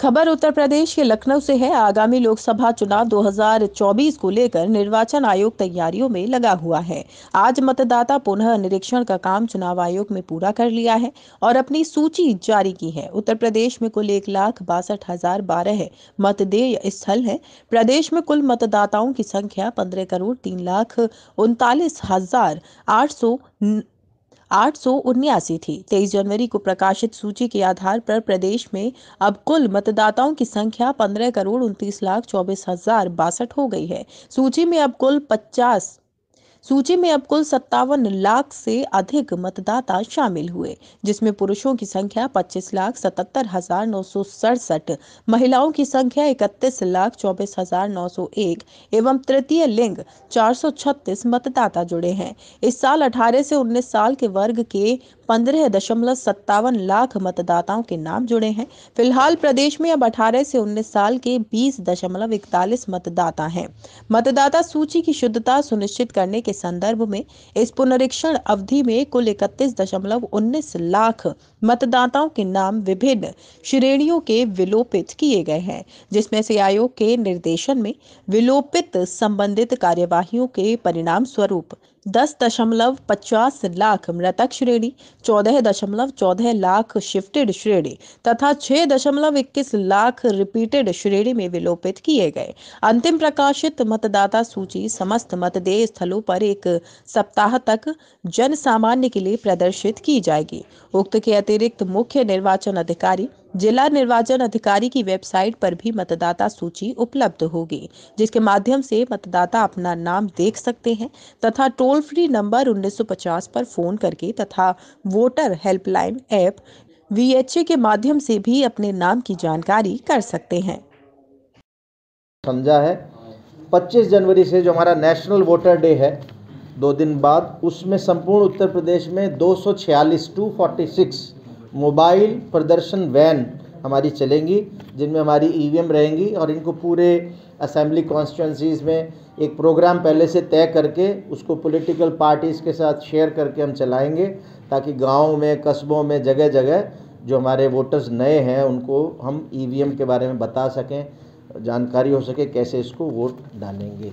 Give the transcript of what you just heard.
खबर उत्तर प्रदेश के लखनऊ से है आगामी लोकसभा चुनाव 2024 को लेकर निर्वाचन आयोग तैयारियों में लगा हुआ है आज मतदाता पुनः निरीक्षण का काम चुनाव आयोग में पूरा कर लिया है और अपनी सूची जारी की है उत्तर प्रदेश में कुल एक लाख बासठ हजार बारह मतदेय स्थल है प्रदेश में कुल मतदाताओं की संख्या पंद्रह करोड़ तीन लाख उनतालीस हजार आठ सौ आठ सौ उन्यासी थी तेईस जनवरी को प्रकाशित सूची के आधार पर प्रदेश में अब कुल मतदाताओं की संख्या पंद्रह करोड़ उनतीस लाख चौबीस हजार बासठ हो गई है सूची में अब कुल पचास सूची में अब कुल सत्तावन लाख से अधिक मतदाता शामिल हुए जिसमें पुरुषों की संख्या पच्चीस लाख सतहत्तर हजार नौ सौ सड़सठ महिलाओं की संख्या इकतीस लाख चौबीस हजार नौ सौ एक एवं तृतीय लिंग चार सौ छत्तीस मतदाता जुड़े हैं इस साल अठारह से उन्नीस साल के वर्ग के पंद्रह दशमलव सत्तावन लाख मतदाताओं के नाम जुड़े हैं फिलहाल प्रदेश में अब 18 से 19 साल के बीस दशमलव इकतालीस मतदाता हैं मतदाता सूची की शुद्धता सुनिश्चित करने के संदर्भ में इस पुनरीक्षण अवधि में कुल इकतीस दशमलव उन्नीस लाख मतदाताओं के नाम विभिन्न श्रेणियों के विलोपित किए गए हैं जिसमें से आयोग के निर्देशन में विलोपित संबंधित कार्यवाही के परिणाम स्वरूप दस दशमलव पचास लाख मृतक श्रेणी चौदह दशमलव चौदह लाख शिफ्टेड श्रेणी तथा छह दशमलव इक्कीस लाख रिपीटेड श्रेणी में विलोपित किए गए अंतिम प्रकाशित मतदाता सूची समस्त मतदेय स्थलों पर एक सप्ताह तक जन सामान्य के लिए प्रदर्शित की जाएगी उक्त के अतिरिक्त मुख्य निर्वाचन अधिकारी जिला निर्वाचन अधिकारी की वेबसाइट पर भी मतदाता सूची उपलब्ध होगी जिसके माध्यम से मतदाता अपना नाम देख सकते हैं तथा टोल फ्री नंबर 1950 पर फोन करके तथा वोटर हेल्पलाइन ऐप वीएचए के माध्यम से भी अपने नाम की जानकारी कर सकते हैं समझा है 25 जनवरी से जो हमारा नेशनल वोटर डे है दो दिन बाद उसमें संपूर्ण उत्तर प्रदेश में दो फोर्टी सिक्स मोबाइल प्रदर्शन वैन हमारी चलेंगी जिनमें हमारी ईवीएम रहेंगी और इनको पूरे असेंबली कॉन्स्टिट्यूंसीज़ में एक प्रोग्राम पहले से तय करके उसको पॉलिटिकल पार्टीज़ के साथ शेयर करके हम चलाएंगे ताकि गाँव में कस्बों में जगह जगह जो हमारे वोटर्स नए हैं उनको हम ई के बारे में बता सकें जानकारी हो सके कैसे इसको वोट डालेंगे